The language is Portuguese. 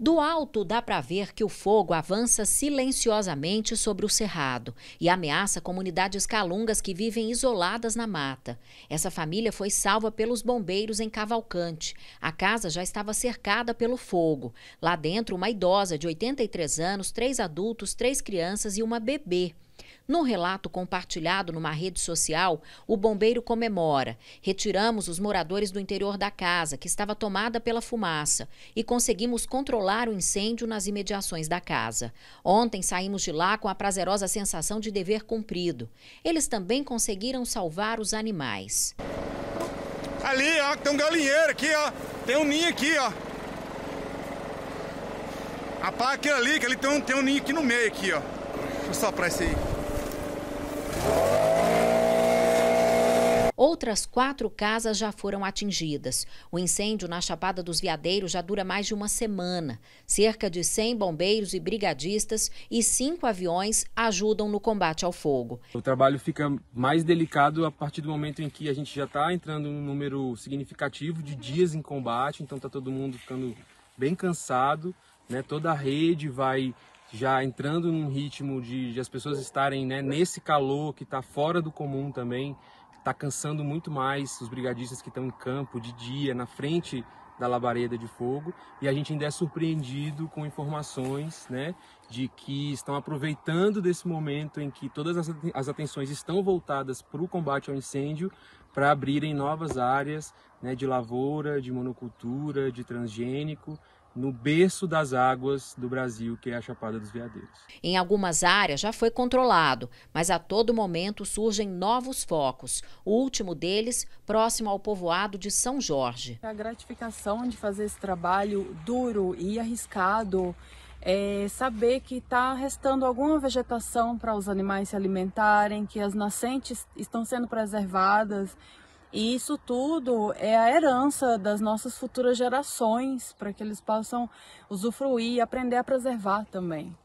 Do alto dá para ver que o fogo avança silenciosamente sobre o cerrado e ameaça comunidades calungas que vivem isoladas na mata. Essa família foi salva pelos bombeiros em Cavalcante. A casa já estava cercada pelo fogo. Lá dentro, uma idosa de 83 anos, três adultos, três crianças e uma bebê. Num relato compartilhado numa rede social, o bombeiro comemora: retiramos os moradores do interior da casa, que estava tomada pela fumaça, e conseguimos controlar o incêndio nas imediações da casa. Ontem saímos de lá com a prazerosa sensação de dever cumprido. Eles também conseguiram salvar os animais. Ali, ó, tem um galinheiro aqui, ó. Tem um ninho aqui, ó. A pá ali, que ele tem um, tem um ninho aqui no meio aqui, ó só para esse aí. Outras quatro casas já foram atingidas. O incêndio na Chapada dos Veadeiros já dura mais de uma semana. Cerca de 100 bombeiros e brigadistas e cinco aviões ajudam no combate ao fogo. O trabalho fica mais delicado a partir do momento em que a gente já está entrando num número significativo de dias em combate, então está todo mundo ficando bem cansado. Né? Toda a rede vai já entrando num ritmo de, de as pessoas estarem né, nesse calor que está fora do comum também, está cansando muito mais os brigadistas que estão em campo de dia, na frente da labareda de fogo e a gente ainda é surpreendido com informações né, de que estão aproveitando desse momento em que todas as atenções estão voltadas para o combate ao incêndio para abrirem novas áreas né, de lavoura, de monocultura, de transgênico no berço das águas do Brasil, que é a Chapada dos Veadeiros. Em algumas áreas já foi controlado, mas a todo momento surgem novos focos. O último deles, próximo ao povoado de São Jorge. A gratificação de fazer esse trabalho duro e arriscado, é saber que está restando alguma vegetação para os animais se alimentarem, que as nascentes estão sendo preservadas. E isso tudo é a herança das nossas futuras gerações, para que eles possam usufruir e aprender a preservar também.